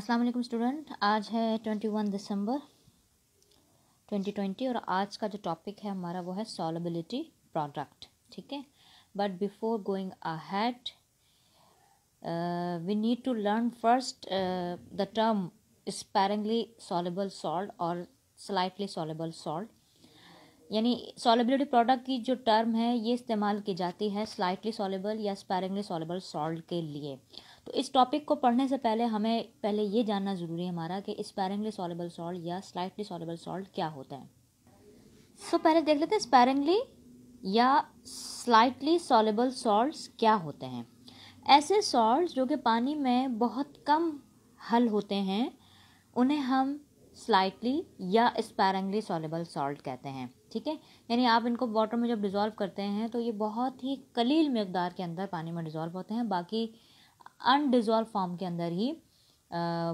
अस्सलाम वालेकुम स्टूडेंट आज है ट्वेंटी वन दिसंबर ट्वेंटी ट्वेंटी और आज का जो टॉपिक है हमारा वो है सॉलबिलिटी प्रोडक्ट ठीक है but before going ahead we need to learn first the term sparingly soluble salt और स्लाइटली सॉलेबल सॉल्ट यानी सॉलेबिलिटी प्रोडक्ट की जो टर्म है ये इस्तेमाल की जाती है स्लाइटली सॉलेबल या स्पैरिंगली सॉलेबल सॉल्ट के लिए तो इस टॉपिक को पढ़ने से पहले हमें पहले ये जानना ज़रूरी है हमारा कि स्पैरिंगली सॉलेबल सॉल्ट या स्लाइटली सॉलेबल सॉल्ट क्या होता है सो so, पहले देख लेते हैं स्पैरिंगली या स्लाइटली सॉलेबल सॉल्ट्स क्या होते हैं ऐसे सॉल्ट जो कि पानी में बहुत कम हल होते हैं उन्हें हम स्लाइटली या स्पैरंगली सॉलेबल सॉल्ट कहते हैं ठीक है यानी आप इनको वाटर में जब डिज़ोल्व करते हैं तो ये बहुत ही कलील मकदार के अंदर पानी में डिज़ोल्व होते हैं बाकी अनडिजॉल्व फॉर्म के अंदर ही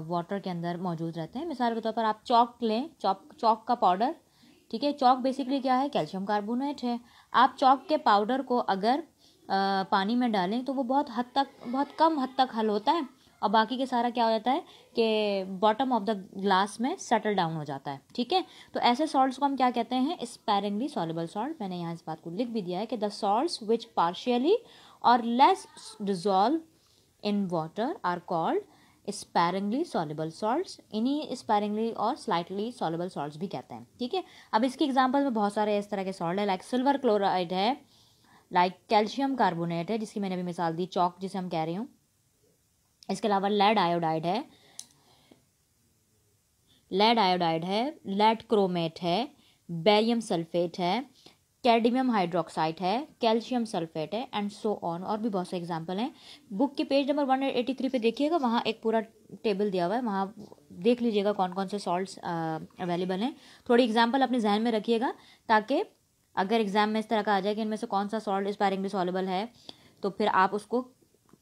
वाटर के अंदर मौजूद रहते हैं मिसाल के तौर पर आप चौक लें चौक चौक का पाउडर ठीक है चौक बेसिकली क्या है कैल्शियम कार्बोनेट है आप चौक के पाउडर को अगर आ, पानी में डालें तो वो बहुत हद तक बहुत कम हद तक हल होता है और बाकी के सारा क्या हो जाता है कि बॉटम ऑफ द ग्लास में सेटल डाउन हो जाता है ठीक है तो ऐसे सॉल्ट्स को हम क्या कहते हैं स्पैरिंगली सॉलेबल सॉल्ट मैंने यहाँ इस बात को लिख भी दिया है कि द सॉल्ट्स विच पार्शियली और less dissolve in water are called sparingly soluble salt इन्हीं स्पैरिंगली और स्लाइटली सॉलेबल सॉल्ट भी कहते हैं ठीक है अब इसके एग्जाम्पल में बहुत सारे इस तरह के सॉल्ट है लाइक सिल्वर क्लोराइड है लाइक कैल्शियम कार्बोनेट है जिसकी मैंने अभी मिसाल दी चौक जिसे हम कह रहे हूँ इसके अलावा लेड आयोडाइड है लेड आयोडाइड है लेड क्रोमेट है बेरियम सल्फेट है कैडमियम हाइड्रोक्साइड है कैल्शियम सल्फेट है एंड सो ऑन और भी बहुत से एग्जाम्पल हैं बुक के page number one eighty three पर देखिएगा वहाँ एक पूरा टेबल दिया हुआ है वहाँ देख लीजिएगा कौन कौन से सॉल्ट्स अवेलेबल हैं थोड़ी एग्जाम्पल अपने जहन में रखिएगा ताकि अगर एग्जाम में इस तरह का आ जाए कि इनमें से कौन सा सॉल्ट इस पैरिंग में सॉलेबल है तो फिर आप उसको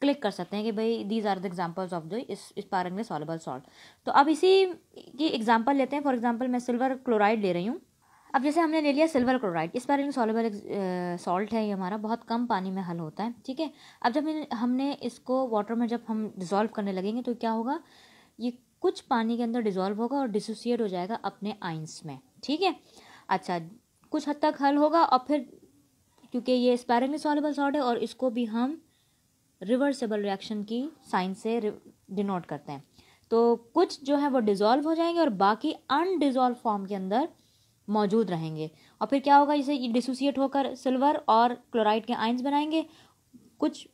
क्लिक कर सकते हैं कि भाई these are the examples of the इस में सॉलेबल सॉल्ट तो अब इसी की एग्जाम्पल लेते हैं फॉर एग्जाम्पल मैं सिल्वर क्लोराइड ले रही हूँ अब जैसे हमने ले लिया सिल्वर क्लोराइड इस बार सॉलेबल सॉल्ट है ये हमारा बहुत कम पानी में हल होता है ठीक है अब जब हमने इसको वाटर में जब हम डिज़ोल्व करने लगेंगे तो क्या होगा ये कुछ पानी के अंदर डिज़ोल्व होगा और डिसोसिएट हो जाएगा अपने आइंस में ठीक है अच्छा कुछ हद तक हल होगा और फिर क्योंकि ये स्पैरिंगली सॉलेबल सॉल्ट है और इसको भी हम रिवर्सेबल रिएक्शन की साइन से डिनोट करते हैं तो कुछ जो है वो डिज़ोल्व हो जाएंगे और बाकी अनडिज़ोल्व फॉर्म के अंदर मौजूद रहेंगे और फिर क्या होगा इसे डिसोसिएट होकर सिल्वर और क्लोराइड के आइंस बनाएंगे कुछ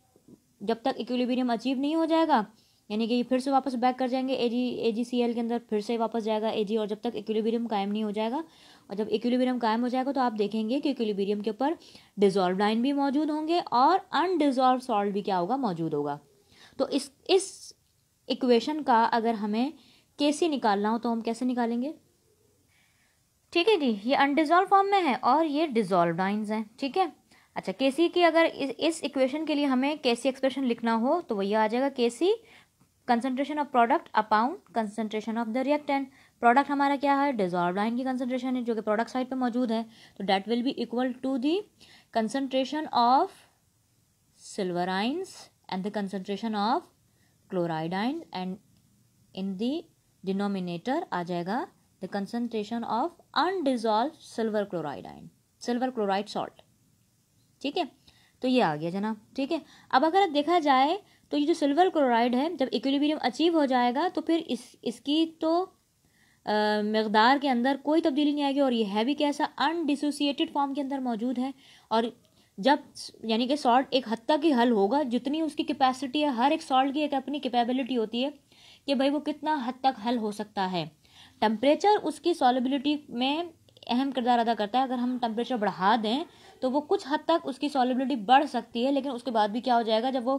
जब तक इक्विलिब्रियम अचीव नहीं हो जाएगा यानी कि ये फिर से वापस बैक कर जाएंगे ए जी ए जी सी एल के अंदर फिर से वापस जाएगा ए जी और जब तक इक्विलिब्रियम कायम नहीं हो जाएगा और जब इक्विलिब्रियम कायम हो जाएगा तो आप देखेंगे कि इक्विलिब्रियम के ऊपर डिजॉल्व आइन भी मौजूद होंगे और अनडिजॉल्व सॉल्ट भी क्या होगा मौजूद होगा तो इस इस इक्वेशन का अगर हमें कैसे निकालना हो तो हम कैसे निकालेंगे ठीक है जी ये अनडिजॉल्व फॉर्म में है और ये डिजॉल्व आइंस हैं ठीक है अच्छा के सी की अगर इस इक्वेशन के लिए हमें के सी एक्सप्रेशन लिखना हो तो वही आ जाएगा K C concentration of product upon concentration of the reactant product हमारा क्या है डिजॉल्व आइन की कंसनट्रेशन है जो कि प्रोडक्ट साइड पर मौजूद है तो that will be equal to the concentration of silver ions and the concentration of chloride ion and in denominator आ जाएगा the concentration of undissolved silver chloride ion silver chloride salt ठीक है तो ये आ गया जनाब ठीक है अब अगर देखा जाए तो ये जो सिल्वर क्लोराइड है जब इक्विलिब्रियम अचीव हो जाएगा तो फिर इस इसकी तो मकदार के अंदर कोई तब्दीली नहीं आएगी और ये हैवी कैसा अनडिसोसिएटेड फॉर्म के अंदर मौजूद है और जब यानी कि सॉल्ट एक हद तक ही हल होगा जितनी उसकी कैपेसिटी है हर एक सॉल्ट की एक अपनी कैपेबिलिटी होती है कि भाई वो कितना हद तक हल हो सकता है टेम्परेचर उसकी सॉलिबिलिटी में अहम किरदार अदा करता है अगर हम टेम्परेचर बढ़ा दें तो वो कुछ हद तक उसकी सॉलिबिलिटी बढ़ सकती है लेकिन उसके बाद भी क्या हो जाएगा जब वो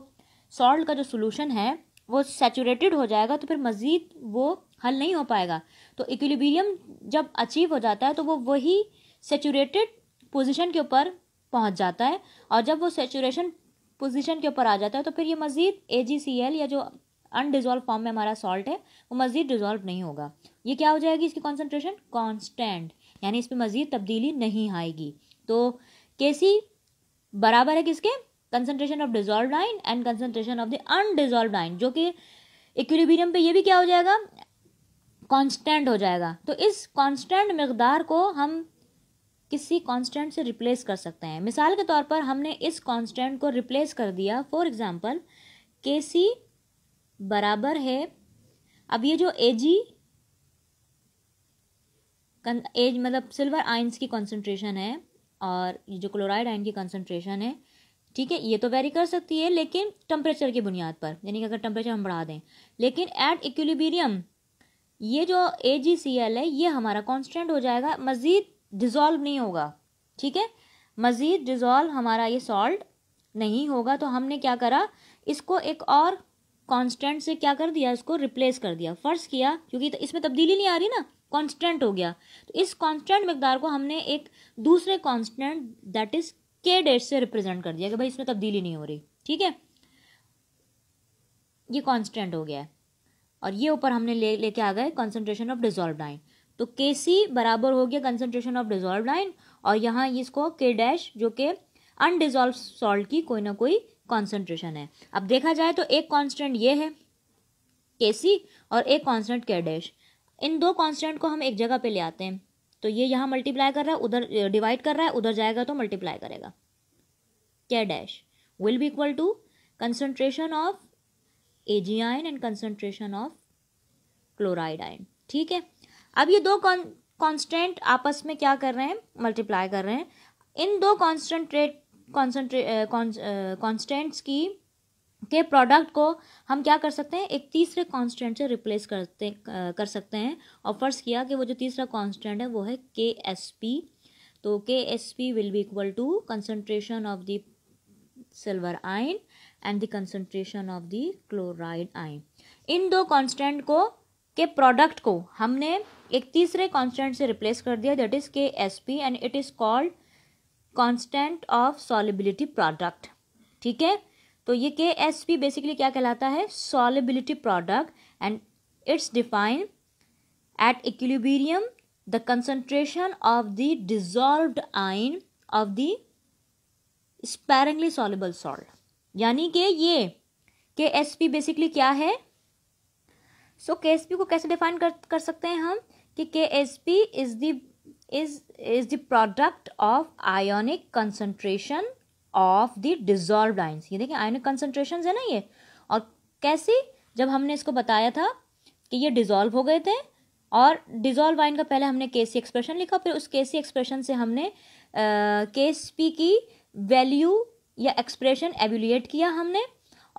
सॉल्ट का जो सोलूशन है वो सेचूरेटेड हो जाएगा तो फिर मज़ीद वो हल नहीं हो पाएगा तो इक्विलिब्रियम जब अचीव हो जाता है तो वो वही सेचूरेटेड पोजिशन के ऊपर पहुँच जाता है और जब वो सेचूरेशन पोजिशन के ऊपर आ जाता है तो फिर ये मज़ीद ए या जो अनडिजॉल्व फॉर्म में हमारा सॉल्ट है वो मज़ीद डिजॉल्व नहीं होगा ये क्या हो जाएगी इसकी कॉन्सेंट्रेशन कॉन्स्टेंट यानी इस पर मज़ीद तब्दीली नहीं आएगी तो कैसी बराबर है किसके concentration of dissolve ion and concentration of the undissolve ion जो कि इक्विलिब्रियम पे ये भी क्या हो जाएगा कांस्टेंट हो जाएगा तो इस कांस्टेंट मकदार को हम किसी कांस्टेंट से रिप्लेस कर सकते हैं मिसाल के तौर पर हमने इस कांस्टेंट को रिप्लेस कर दिया फॉर एग्जांपल के सी बराबर है अब ये जो ए जी एज मतलब सिल्वर आइंस की कॉन्सेंट्रेशन है और ये जो क्लोराइड आइन की कॉन्सेंट्रेशन है ठीक है ये तो वेरी कर सकती है लेकिन टेम्परेचर की बुनियाद पर यानी कि अगर टेम्परेचर हम बढ़ा दें लेकिन एट इक्विलिबीरियम ये जो ए जी सी एल है ये हमारा कांस्टेंट हो जाएगा मज़ीद डिज़ोल्व नहीं होगा ठीक है मज़ीद डिज़ोल्व हमारा ये सॉल्ट नहीं होगा तो हमने क्या करा इसको एक और कांस्टेंट से क्या कर दिया इसको रिप्लेस कर दिया फर्ज किया क्योंकि तो इसमें तब्दीली नहीं आ रही ना कांस्टेंट हो गया तो इस कांस्टेंट मकदार को हमने एक दूसरे कांस्टेंट दैट इज के डेट से रिप्रेजेंट कर दिया कि भाई इसमें तब्दीली नहीं हो रही ठीक है ये कांस्टेंट हो गया है और ये ऊपर हमने ले लेके आ गए कॉन्सेंट्रेशन ऑफ डिजॉल्व आइन तो के सी बराबर हो गया कंसनट्रेशन ऑफ डिजॉल्व आइन और यहाँ इसको के डैश जो कि अनडिजॉल्व सॉल्ट की कोई ना कोई कॉन्सेंट्रेशन है अब देखा जाए तो एक कॉन्स्टेंट ये है के सी और एक कॉन्स्टेंट के डैश इन दो कॉन्स्टेंट को हम एक जगह पे ले आते हैं तो ये यहाँ मल्टीप्लाई कर रहा है उधर डिवाइड कर रहा है उधर जाएगा तो मल्टीप्लाई करेगा K dash will be equal to concentration of A G ion and concentration of chloride आइन ठीक है अब ये दो कॉन्स्टेंट आपस में क्या कर रहे हैं मल्टीप्लाई कर रहे हैं इन दो कॉन्सेंट्रेट कॉन्सेंट्रे कॉन्स्टेंट्स uh, uh, की के प्रोडक्ट को हम क्या कर सकते हैं एक तीसरे कांस्टेंट से रिप्लेस करते uh, कर सकते हैं और फर्ज किया कि वो जो तीसरा कांस्टेंट है वो है के एस पी तो K S P will be equal to concentration of the silver ion and the concentration of the chloride ion इन दो कांस्टेंट को के प्रोडक्ट को हमने एक तीसरे कांस्टेंट से रिप्लेस कर दिया that is K S P and it is called constant of solubility product ठीक है तो ये के एस पी बेसिकली क्या कहलाता है solubility product and it's define at equilibrium the concentration of the dissolve ion of the sparingly soluble salt यानी कि ये के एस पी बेसिकली क्या है सो के एस पी को कैसे डिफाइन कर कर सकते हैं हम कि K S P is the is is the product of ionic concentration of the dissolved ions ये देखिए ionic concentrations है ना ये और कैसे जब हमने इसको बताया था कि ये डिजोल्व हो गए थे और डिजोल्व आइन का पहले हमने के सी एक्सप्रेशन लिखा फिर उस के सी एक्सप्रेशन से हमने के पी की वैल्यू या एक्सप्रेशन एवुलेट किया हमने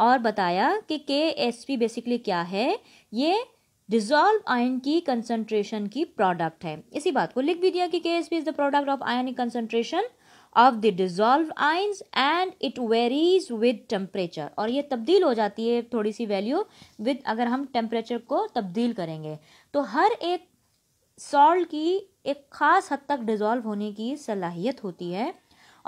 और बताया कि के एस पी बेसिकली क्या है ये डिजॉल्व आयन की कंसंट्रेशन की प्रोडक्ट है इसी बात को लिख भी दिया कि K S P is the product of ionic concentration of the dissolve ions and it varies with temperature और ये तब्दील हो जाती है थोड़ी सी वैल्यू विद अगर हम टेम्परेचर को तब्दील करेंगे तो हर एक सॉल्ट की एक खास हद तक डिजॉल्व होने की सलाहियत होती है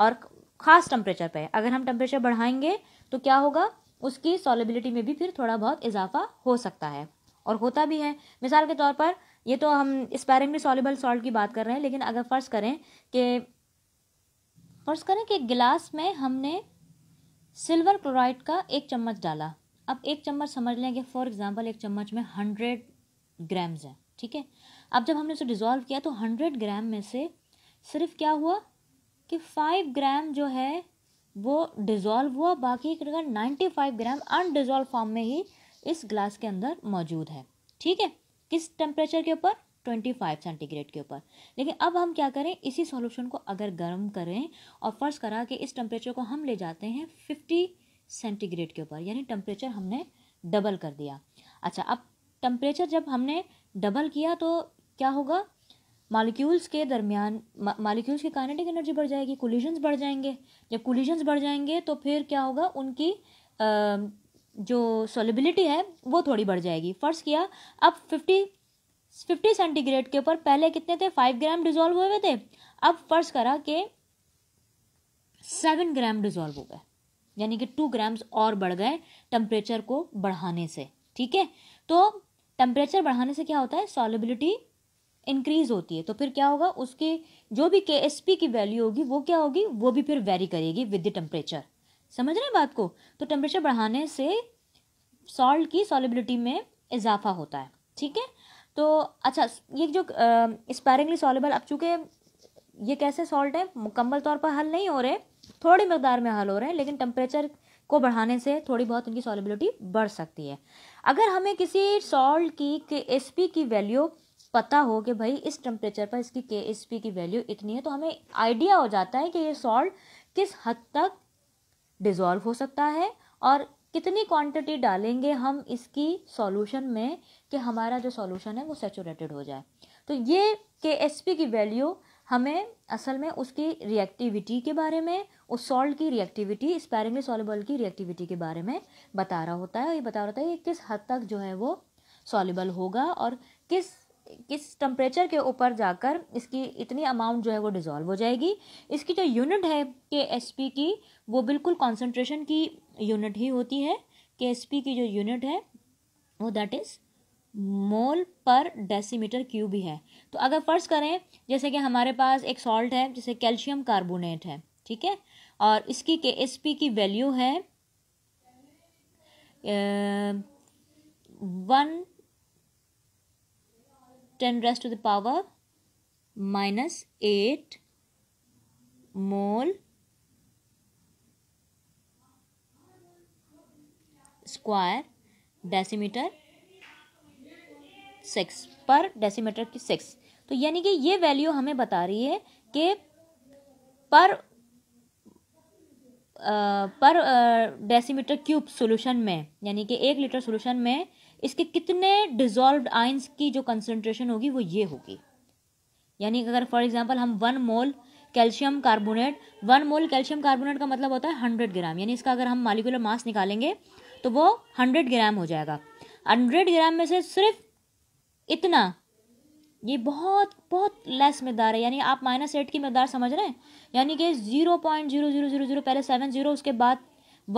और खास टेम्परेचर पे अगर हम टेम्परेचर बढ़ाएंगे तो क्या होगा उसकी सॉलिबिलिटी में भी फिर थोड़ा बहुत इजाफा हो सकता है और होता भी है मिसाल के तौर पर ये तो हम स्पैरिंगली सॉल्यूबल सॉल्ट की बात कर रहे हैं लेकिन अगर फ़र्ज़ करें कि फ़र्ज़ करें कि गिलास में हमने सिल्वर क्लोराइड का एक चम्मच डाला अब एक चम्मच समझ लें कि फॉर एग्ज़ाम्पल एक चम्मच में हंड्रेड ग्राम्स हैं ठीक है अब जब हमने उसे डिज़ोल्व किया तो हंड्रेड ग्राम में से सिर्फ क्या हुआ कि फाइव ग्राम जो है वो डिज़ोल्व हुआ बाकी ninety five gram undissolved form में ही इस ग्लास के अंदर मौजूद है ठीक है किस टेम्परेचर के ऊपर 25 सेंटीग्रेड के ऊपर लेकिन अब हम क्या करें इसी सॉल्यूशन को अगर गर्म करें और फर्श करा कि इस टेम्परेचर को हम ले जाते हैं 50 सेंटीग्रेड के ऊपर यानी टेम्परेचर हमने डबल कर दिया अच्छा अब टेम्परेचर जब हमने डबल किया तो क्या होगा मालिक्यूल्स के दरमियान मालिक्यूल्स की काइनेटिक एनर्जी बढ़ जाएगी कोलिजन्स बढ़ जाएंगे जब कोलिजन्स बढ़ जाएंगे तो फिर क्या होगा उनकी जो सोलिबिलिटी है वो थोड़ी बढ़ जाएगी फर्स्ट किया अब फिफ्टी फिफ्टी सेंटीग्रेड के ऊपर पहले कितने थे फाइव ग्राम डिजोल्व हुए हुए थे अब फर्स्ट करा कि सेवन ग्राम डिजोल्व हो गए यानी कि टू ग्राम्स और बढ़ गए टेम्परेचर को बढ़ाने से ठीक है तो टेम्परेचर बढ़ाने से क्या होता है सॉलिबिलिटी इंक्रीज होती है तो फिर क्या होगा उसकी जो भी के एस पी की वैल्यू होगी वो क्या होगी वो भी फिर वेरी करेगी विद द टेम्परेचर समझ रहे हैं बात को तो टेम्परेचर बढ़ाने से सॉल्ट की सॉलिबिलिटी में इजाफा होता है ठीक है तो अच्छा ये जो स्पायरिंगली सॉलेबल अब चूँकि ये कैसे सॉल्ट है मुकम्मल तौर पर हल नहीं हो रहे थोड़ी मकदार में हल हो रहे हैं लेकिन टेम्परेचर को बढ़ाने से थोड़ी बहुत उनकी सॉलिबिलिटी बढ़ सकती है अगर हमें किसी सॉल्ट की के एस पी की वैल्यू पता हो कि भाई इस टेम्परेचर पर इसकी के एस पी की वैल्यू इतनी है तो हमें आइडिया हो जाता है कि ये सॉल्ट किस हद तक डिज़ोल्व हो सकता है और कितनी क्वांटिटी डालेंगे हम इसकी सॉल्यूशन में कि हमारा जो सॉल्यूशन है वो सेचूरेटेड हो जाए तो ये के एस पी की वैल्यू हमें असल में उसकी रिएक्टिविटी के बारे में उस सॉल्ट की रिएक्टिविटी स्पैरिंगली सॉल्यूबल की रिएक्टिविटी के बारे में बता रहा होता है और ये बता रहा होता है कि किस हद तक जो है वो सॉल्यूबल होगा और किस किस टम्परेचर के ऊपर जाकर इसकी इतनी अमाउंट जो है वो डिज़ोल्व हो जाएगी इसकी जो यूनिट है के एस पी की वो बिल्कुल कॉन्सेंट्रेशन की यूनिट ही होती है के एस पी की जो यूनिट है वो दैट इज़ मोल पर डेसीमीटर क्यूब ही है तो अगर फ़र्ज़ करें जैसे कि हमारे पास एक सॉल्ट है जैसे कैल्शियम कार्बोनेट है ठीक है और इसकी के एस पी की वैल्यू है one ten raised to the power minus eight mole square decimetre six पर डेसीमीटर की सिक्स तो यानी कि ये वैल्यू हमें बता रही है कि पर आ, पर डेसीमीटर क्यूब सॉल्यूशन में यानी कि एक लीटर सॉल्यूशन में इसके कितने डिजोल्व आइंस की जो कंसनट्रेशन होगी वो ये होगी यानी अगर फॉर एग्जाम्पल हम one mole calcium carbonate one mole calcium carbonate का मतलब होता है हंड्रेड ग्राम यानी इसका अगर हम मालिकुलर मास निकालेंगे तो वो हंड्रेड ग्राम हो जाएगा हंड्रेड ग्राम में से सिर्फ इतना ये बहुत बहुत लेस मकदार है यानी आप माइनस एट की मकदार समझ रहे हैं यानी कि zero point zero zero zero zero पहले सेवन जीरो उसके बाद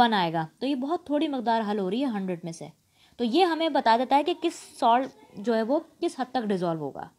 वन आएगा तो ये बहुत थोड़ी मकदार हल हो रही है हंड्रेड में से तो ये हमें बता देता है कि किस सॉल्ट जो है वो किस हद तक डिज़ोल्व होगा